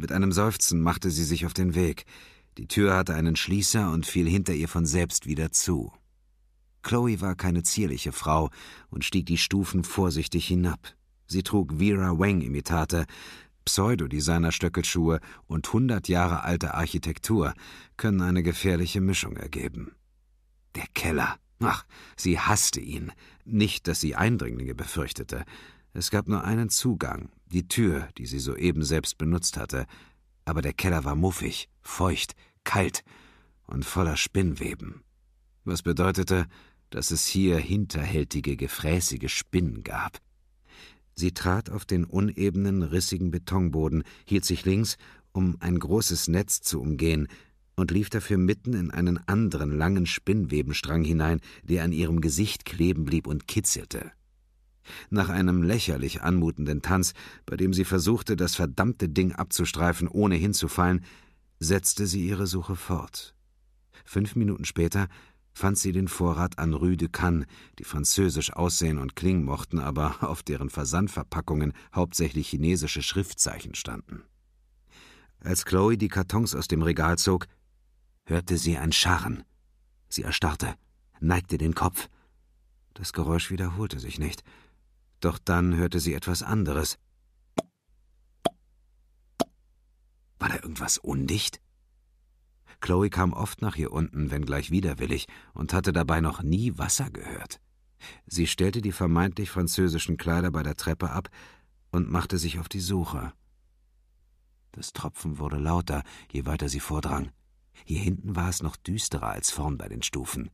Mit einem Seufzen machte sie sich auf den Weg. Die Tür hatte einen Schließer und fiel hinter ihr von selbst wieder zu. Chloe war keine zierliche Frau und stieg die Stufen vorsichtig hinab. Sie trug Vera wang imitate pseudodesigner stöckelschuhe und hundert Jahre alte Architektur können eine gefährliche Mischung ergeben. Der Keller. Ach, sie hasste ihn. Nicht, dass sie Eindringlinge befürchtete. Es gab nur einen Zugang, die Tür, die sie soeben selbst benutzt hatte, aber der Keller war muffig, feucht, kalt und voller Spinnweben, was bedeutete, dass es hier hinterhältige, gefräßige Spinnen gab. Sie trat auf den unebenen, rissigen Betonboden, hielt sich links, um ein großes Netz zu umgehen, und lief dafür mitten in einen anderen langen Spinnwebenstrang hinein, der an ihrem Gesicht kleben blieb und kitzelte. Nach einem lächerlich anmutenden Tanz, bei dem sie versuchte, das verdammte Ding abzustreifen, ohne hinzufallen, setzte sie ihre Suche fort. Fünf Minuten später fand sie den Vorrat an Rue de Cannes, die französisch aussehen und klingen mochten, aber auf deren Versandverpackungen hauptsächlich chinesische Schriftzeichen standen. Als Chloe die Kartons aus dem Regal zog, hörte sie ein Scharren. Sie erstarrte, neigte den Kopf. Das Geräusch wiederholte sich nicht. Doch dann hörte sie etwas anderes. War da irgendwas undicht? Chloe kam oft nach hier unten, wenngleich widerwillig, und hatte dabei noch nie Wasser gehört. Sie stellte die vermeintlich französischen Kleider bei der Treppe ab und machte sich auf die Suche. Das Tropfen wurde lauter, je weiter sie vordrang. Hier hinten war es noch düsterer als vorn bei den Stufen.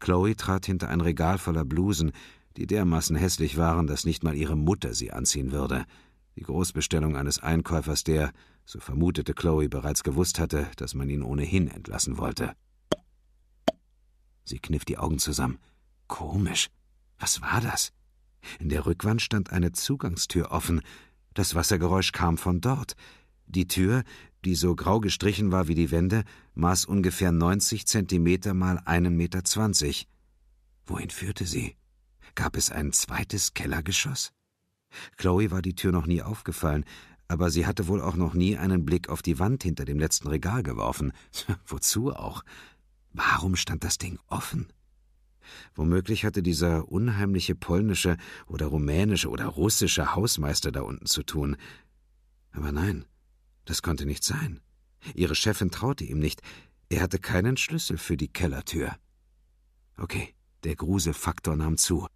Chloe trat hinter ein Regal voller Blusen, die dermaßen hässlich waren, dass nicht mal ihre Mutter sie anziehen würde. Die Großbestellung eines Einkäufers, der, so vermutete Chloe, bereits gewusst hatte, dass man ihn ohnehin entlassen wollte. Sie kniff die Augen zusammen. Komisch. Was war das? In der Rückwand stand eine Zugangstür offen. Das Wassergeräusch kam von dort. Die Tür, die so grau gestrichen war wie die Wände, maß ungefähr 90 Zentimeter mal 1,20 Meter. Wohin führte sie? Gab es ein zweites Kellergeschoss? Chloe war die Tür noch nie aufgefallen, aber sie hatte wohl auch noch nie einen Blick auf die Wand hinter dem letzten Regal geworfen. Wozu auch? Warum stand das Ding offen? Womöglich hatte dieser unheimliche polnische oder rumänische oder russische Hausmeister da unten zu tun. Aber nein, das konnte nicht sein. Ihre Chefin traute ihm nicht. Er hatte keinen Schlüssel für die Kellertür. Okay, der Gruselfaktor nahm zu.